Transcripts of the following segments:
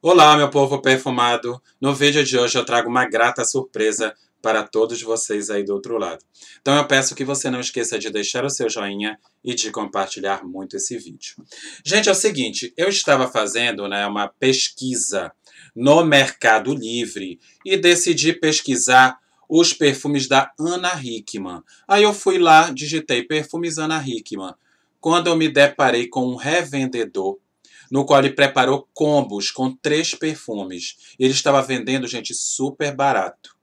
Olá, meu povo perfumado! No vídeo de hoje eu trago uma grata surpresa para todos vocês aí do outro lado. Então eu peço que você não esqueça de deixar o seu joinha e de compartilhar muito esse vídeo. Gente, é o seguinte, eu estava fazendo né, uma pesquisa no Mercado Livre e decidi pesquisar os perfumes da Ana Hickman. Aí eu fui lá, digitei perfumes Ana Hickman. Quando eu me deparei com um revendedor no qual ele preparou combos com três perfumes. Ele estava vendendo, gente, super barato.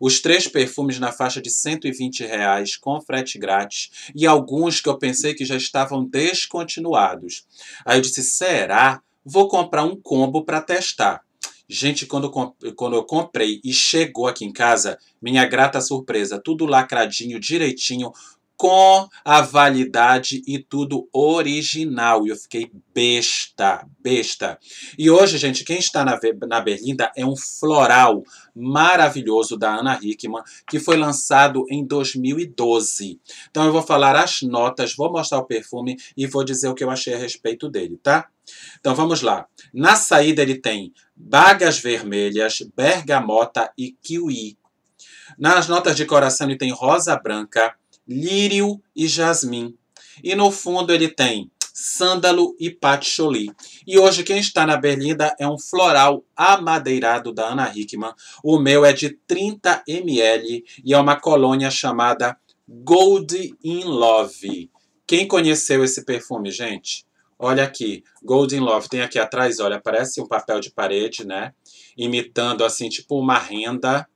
Os três perfumes na faixa de 120 reais com frete grátis e alguns que eu pensei que já estavam descontinuados. Aí eu disse: será? Vou comprar um combo para testar. Gente, quando, quando eu comprei e chegou aqui em casa, minha grata surpresa, tudo lacradinho, direitinho, com a validade e tudo original. E eu fiquei besta, besta. E hoje, gente, quem está na, na Berlinda é um floral maravilhoso da Ana Hickman, que foi lançado em 2012. Então eu vou falar as notas, vou mostrar o perfume e vou dizer o que eu achei a respeito dele, tá? Então vamos lá. Na saída ele tem bagas vermelhas, bergamota e kiwi. Nas notas de coração ele tem rosa branca, lírio e jasmim. E no fundo ele tem sândalo e patchouli. E hoje quem está na berlinda é um floral amadeirado da Ana Hickman. O meu é de 30 ml e é uma colônia chamada Gold in Love. Quem conheceu esse perfume, gente? Olha aqui, Golden Love tem aqui atrás, olha, parece um papel de parede, né? Imitando assim, tipo uma renda.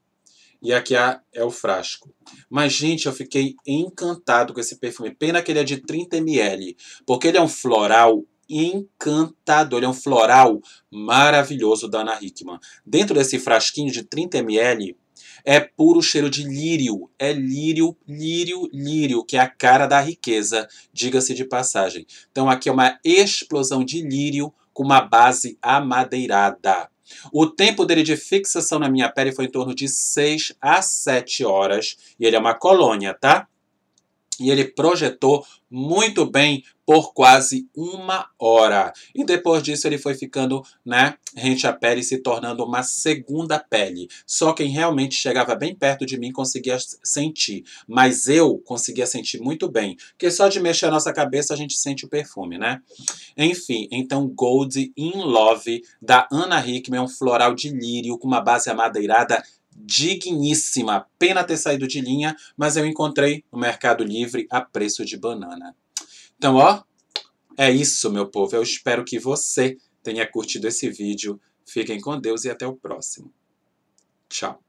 E aqui é o frasco. Mas, gente, eu fiquei encantado com esse perfume. Pena que ele é de 30 ml, porque ele é um floral encantador. Ele é um floral maravilhoso da Ana Hickman. Dentro desse frasquinho de 30 ml, é puro cheiro de lírio. É lírio, lírio, lírio, que é a cara da riqueza, diga-se de passagem. Então aqui é uma explosão de lírio com uma base amadeirada. O tempo dele de fixação na minha pele foi em torno de 6 a 7 horas. E ele é uma colônia, tá? E ele projetou muito bem por quase uma hora. E depois disso ele foi ficando, né, rente à pele, se tornando uma segunda pele. Só quem realmente chegava bem perto de mim conseguia sentir. Mas eu conseguia sentir muito bem. Porque só de mexer a nossa cabeça a gente sente o perfume, né? Enfim, então Gold in Love, da Anna Hickman, um floral de lírio com uma base amadeirada digníssima. Pena ter saído de linha, mas eu encontrei no Mercado Livre a preço de banana. Então, ó, é isso, meu povo. Eu espero que você tenha curtido esse vídeo. Fiquem com Deus e até o próximo. Tchau.